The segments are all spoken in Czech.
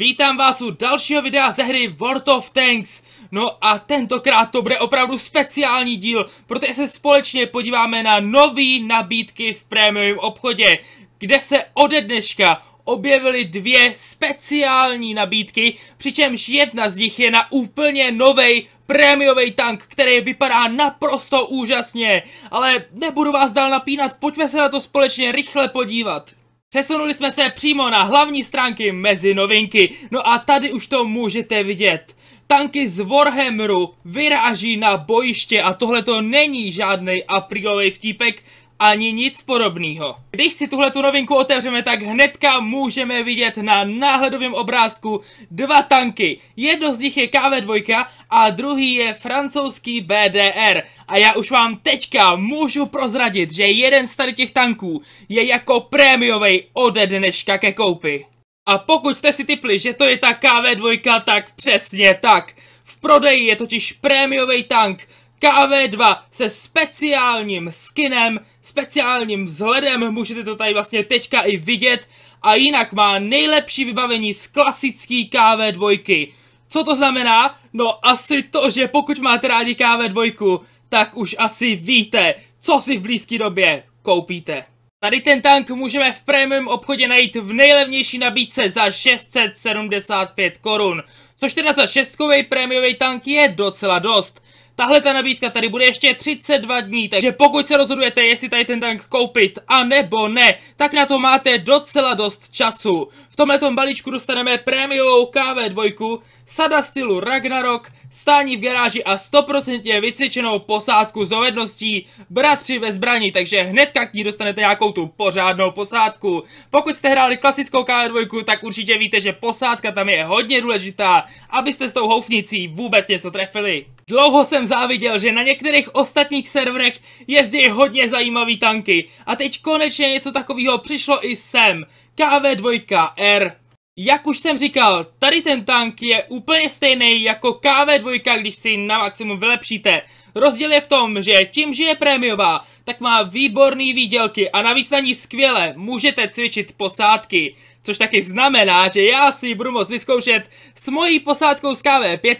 Vítám vás u dalšího videa ze hry World of Tanks. No a tentokrát to bude opravdu speciální díl, protože se společně podíváme na nové nabídky v prémiovém obchodě, kde se ode dneška objevily dvě speciální nabídky, přičemž jedna z nich je na úplně novej prémiový tank, který vypadá naprosto úžasně. Ale nebudu vás dál napínat, pojďme se na to společně rychle podívat. Přesunuli jsme se přímo na hlavní stránky mezi novinky, no a tady už to můžete vidět. Tanky z Warhammeru vyráží na bojiště a tohle to není žádný aprílový vtípek, ani nic podobného. Když si tuhle tu novinku otevřeme, tak hnedka můžeme vidět na náhledovém obrázku dva tanky. Jedno z nich je KV2 a druhý je francouzský BDR. A já už vám teďka můžu prozradit, že jeden z tady těch tanků je jako prémiový ode dneška ke koupi. A pokud jste si typli, že to je ta KV2, tak přesně tak. V prodeji je totiž prémiový tank KV2 se speciálním skinem, speciálním vzhledem, můžete to tady vlastně teďka i vidět a jinak má nejlepší vybavení z klasický KV2. Co to znamená? No asi to, že pokud máte rádi KV2, tak už asi víte, co si v blízké době koupíte. Tady ten tank můžeme v prémium obchodě najít v nejlevnější nabídce za 675 korun, což teda za šestkový prémiový tank je docela dost. Tahle ta nabídka tady bude ještě 32 dní, takže pokud se rozhodujete, jestli tady ten tank koupit a nebo ne, tak na to máte docela dost času. V tomto balíčku dostaneme prémiovou KV2, sada stylu Ragnarok, stání v garáži a 100% vycvičenou posádku s dovedností bratři ve zbraní, takže hnedka k ní dostanete nějakou tu pořádnou posádku. Pokud jste hráli klasickou KV2, tak určitě víte, že posádka tam je hodně důležitá, abyste s tou houfnicí vůbec něco trefili. Dlouho jsem záviděl, že na některých ostatních serverech jezdí hodně zajímavý tanky. A teď konečně něco takového přišlo i sem. KV2R. Jak už jsem říkal, tady ten tank je úplně stejný jako KV2, když si na maximum vylepšíte. Rozdíl je v tom, že tím, že je prémiová, tak má výborný výdělky a navíc na ní skvěle můžete cvičit posádky. Což taky znamená, že já si budu moct vyzkoušet s mojí posádkou z KV5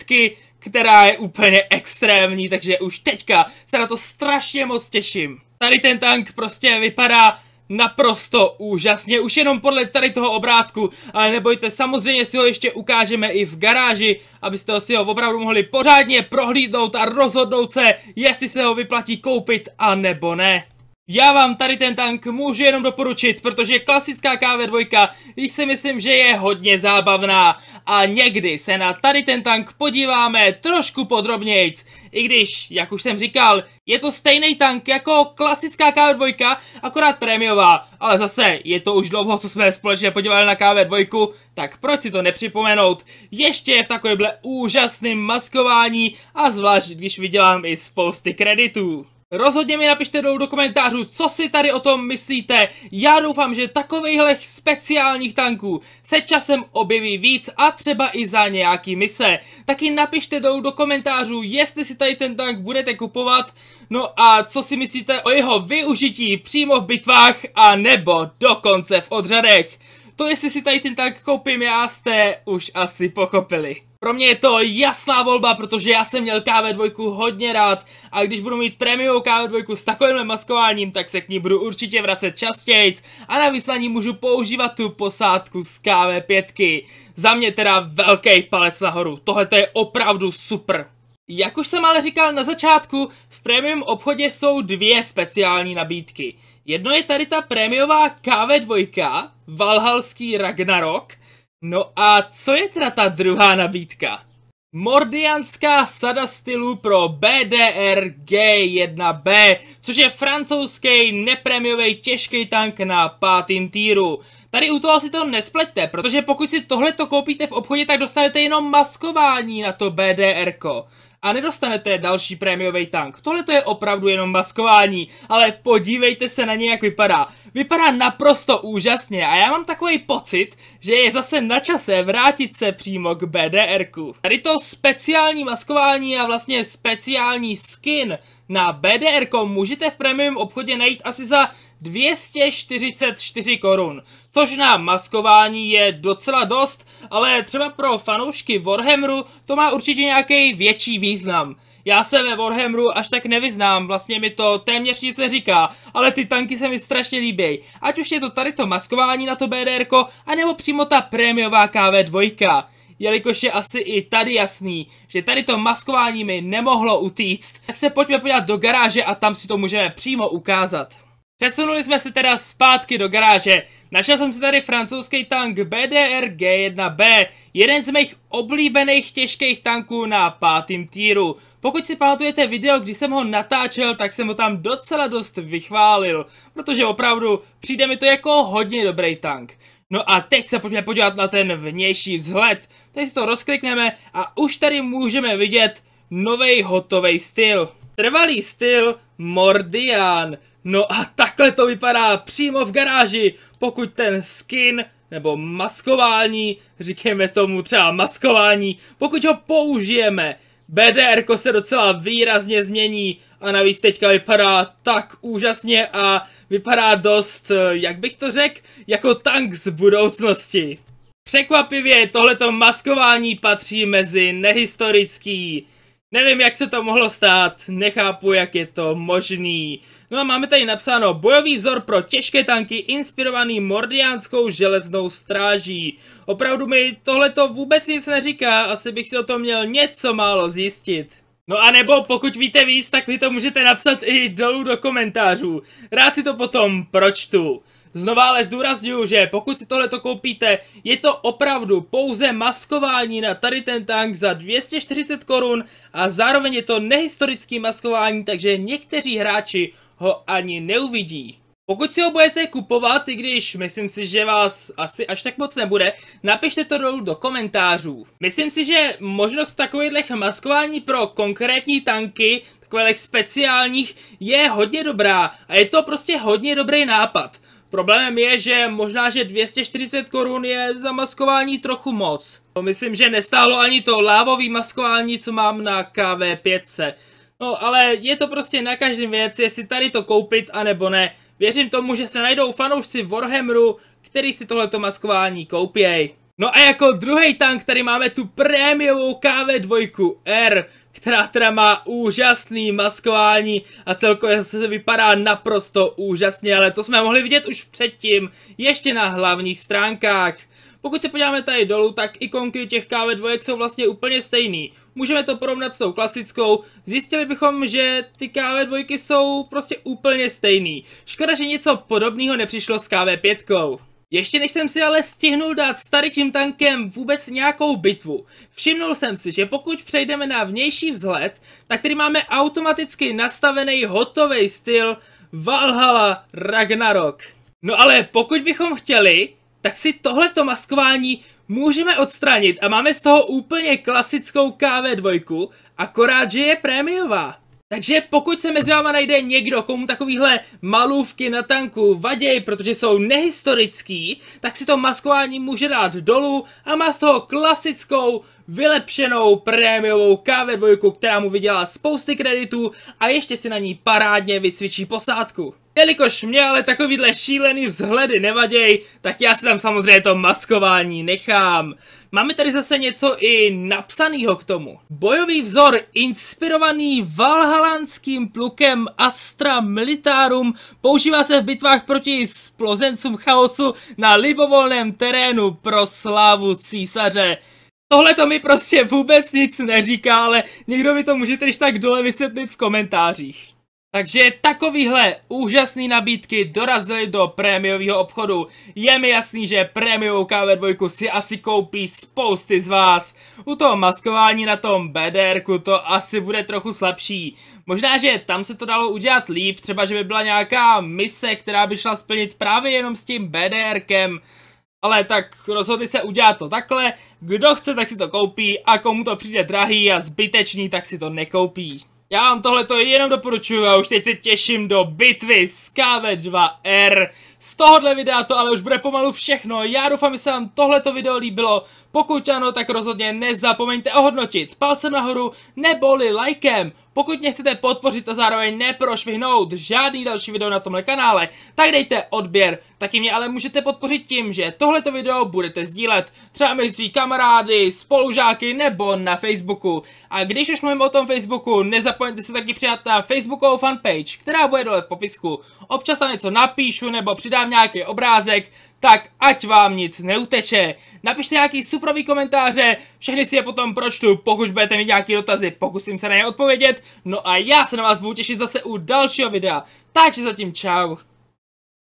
která je úplně extrémní, takže už teďka se na to strašně moc těším. Tady ten tank prostě vypadá naprosto úžasně, už jenom podle tady toho obrázku, ale nebojte, samozřejmě si ho ještě ukážeme i v garáži, abyste si ho opravdu mohli pořádně prohlídnout a rozhodnout se, jestli se ho vyplatí koupit a nebo ne. Já vám tady ten tank můžu jenom doporučit, protože klasická KV2 jich si myslím, že je hodně zábavná a někdy se na tady ten tank podíváme trošku podrobnějc. I když, jak už jsem říkal, je to stejný tank jako klasická KV2, akorát prémiová, ale zase je to už dlouho, co jsme společně podívali na KV2, tak proč si to nepřipomenout? Ještě je v takovémhle úžasném maskování a zvlášť když vydělám i spousty kreditů. Rozhodně mi napište do komentářů, co si tady o tom myslíte. Já doufám, že takovýchhle speciálních tanků se časem objeví víc a třeba i za nějaký mise. Taky napište do komentářů, jestli si tady ten tank budete kupovat, no a co si myslíte o jeho využití přímo v bitvách a nebo dokonce v odřadech. To jestli si tady ten tank koupím já, jste už asi pochopili. Pro mě je to jasná volba, protože já jsem měl KV2 hodně rád a když budu mít prémiovou KV2 s takovým maskováním, tak se k ní budu určitě vracet častěji a na vyslání můžu používat tu posádku z KV5. Za mě teda velký palec nahoru, tohle je opravdu super. Jak už jsem ale říkal na začátku, v prémium obchodě jsou dvě speciální nabídky. Jedno je tady ta prémiová KV2, Valhalský Ragnarok, No a co je teda ta druhá nabídka? Mordianská sada stylů pro BDR G1B, což je francouzský nepremiový těžký tank na pátým týru. Tady u toho si to nespleťte, protože pokud si tohle to koupíte v obchodě, tak dostanete jenom maskování na to BDR. -ko a nedostanete další prémiový tank. Tohle to je opravdu jenom maskování, ale podívejte se na něj, jak vypadá. Vypadá naprosto úžasně a já mám takový pocit, že je zase na čase vrátit se přímo k BDRku. Tady to speciální maskování a vlastně speciální skin na BDR kom můžete v premium obchodě najít asi za 244 korun, což na maskování je docela dost, ale třeba pro fanoušky Warhammeru to má určitě nějaký větší význam. Já se ve Warhammeru až tak nevyznám, vlastně mi to téměř nic neříká, ale ty tanky se mi strašně líbí. Ať už je to tady to maskování na to BDR, anebo přímo ta prémiová KV2 jelikož je asi i tady jasný, že tady to maskování mi nemohlo utíct, tak se pojďme podívat do garáže a tam si to můžeme přímo ukázat. Přesunuli jsme se teda zpátky do garáže. Našel jsem si tady francouzský tank BDR G1B, jeden z mých oblíbených těžkých tanků na pátém týru. Pokud si pamatujete video, když jsem ho natáčel, tak jsem ho tam docela dost vychválil, protože opravdu přijde mi to jako hodně dobrý tank. No a teď se pojďme podívat na ten vnější vzhled. Teď si to rozklikneme a už tady můžeme vidět nový hotový styl. Trvalý styl Mordian. No a takhle to vypadá přímo v garáži, pokud ten skin nebo maskování, říkejme tomu třeba maskování, pokud ho použijeme, BDR se docela výrazně změní a navíc teďka vypadá tak úžasně a vypadá dost, eh, jak bych to řekl, jako tank z budoucnosti. Překvapivě tohleto maskování patří mezi nehistorický. Nevím, jak se to mohlo stát, nechápu, jak je to možný. No a máme tady napsáno bojový vzor pro těžké tanky inspirovaný mordiánskou železnou stráží. Opravdu mi tohleto vůbec nic neříká, asi bych si o tom měl něco málo zjistit. No a nebo pokud víte víc, tak vy to můžete napsat i dolů do komentářů. Rád si to potom pročtu. Znova ale zdůraznuju, že pokud si tohle to koupíte, je to opravdu pouze maskování na tady ten tank za 240 korun a zároveň je to nehistorický maskování, takže někteří hráči ho ani neuvidí. Pokud si ho budete kupovat, i když myslím si, že vás asi až tak moc nebude, napište to dolů do komentářů. Myslím si, že možnost takových maskování pro konkrétní tanky, takových speciálních, je hodně dobrá a je to prostě hodně dobrý nápad. Problémem je, že možná, že 240 korun je za maskování trochu moc. To myslím, že nestálo ani to lávový maskování, co mám na KV5. No ale je to prostě na každém věc, jestli tady to koupit, anebo ne. Věřím tomu, že se najdou fanoušci Warhammeru, který si tohleto maskování koupěj. No a jako druhý tank tady máme tu prémiovou KV2R, která teda má úžasný maskování a celkově se vypadá naprosto úžasně, ale to jsme mohli vidět už předtím, ještě na hlavních stránkách. Pokud se podíváme tady dolů, tak ikonky těch KV2 jsou vlastně úplně stejný můžeme to porovnat s tou klasickou, zjistili bychom, že ty KV2 jsou prostě úplně stejný. Škoda, že něco podobného nepřišlo s KV5. Ještě než jsem si ale stihnul dát s tím tankem vůbec nějakou bitvu, všimnul jsem si, že pokud přejdeme na vnější vzhled, tak tady máme automaticky nastavený hotový styl Valhalla Ragnarok. No ale pokud bychom chtěli, tak si tohleto maskování můžeme odstranit a máme z toho úplně klasickou KV2, akorát, že je prémiová. Takže pokud se mezi váma najde někdo, komu takovýhle malůvky na tanku vaděj, protože jsou nehistorický, tak si to maskování může dát dolů a má z toho klasickou vylepšenou prémiovou KV2, která mu vydělá spousty kreditů a ještě si na ní parádně vycvičí posádku. Jelikož mě ale takovýhle šílený vzhledy nevaděj, tak já si tam samozřejmě to maskování nechám. Máme tady zase něco i napsanýho k tomu. Bojový vzor inspirovaný valhalanským plukem Astra Militarum používá se v bitvách proti splozencům chaosu na libovolném terénu pro slávu císaře. Tohle to mi prostě vůbec nic neříká, ale někdo mi to můžete když tak dole vysvětlit v komentářích. Takže takovýhle úžasný nabídky dorazily do prémiového obchodu. Je mi jasný, že prémiovou KV2 si asi koupí spousty z vás. U toho maskování na tom bdr to asi bude trochu slabší. Možná, že tam se to dalo udělat líp, třeba že by byla nějaká mise, která by šla splnit právě jenom s tím BDRkem ale tak rozhodli se udělat to takhle, kdo chce, tak si to koupí a komu to přijde drahý a zbytečný, tak si to nekoupí. Já vám tohle to jenom doporučuji a už teď se těším do bitvy s KV2R, z tohohle videa to ale už bude pomalu všechno. Já doufám, že se vám tohleto video líbilo. Pokud ano, tak rozhodně nezapomeňte ohodnotit palcem nahoru neboli lajkem. Pokud mě chcete podpořit a zároveň neprošvihnout žádný další video na tomhle kanále, tak dejte odběr. Taky mě ale můžete podpořit tím, že tohleto video budete sdílet třeba mezi svý kamarády, spolužáky nebo na Facebooku. A když už mluvím o tom Facebooku, nezapomeňte se taky přijat na Facebookovou fanpage, která bude dole v popisku. Občas tam něco napíšu nebo při přidám nějaký obrázek, tak ať vám nic neuteče. Napište nějaký suprový komentáře, všechny si je potom pročtu, pokud budete mít nějaký dotazy, pokusím se na ně odpovědět. No a já se na vás budu těšit zase u dalšího videa, takže zatím čau.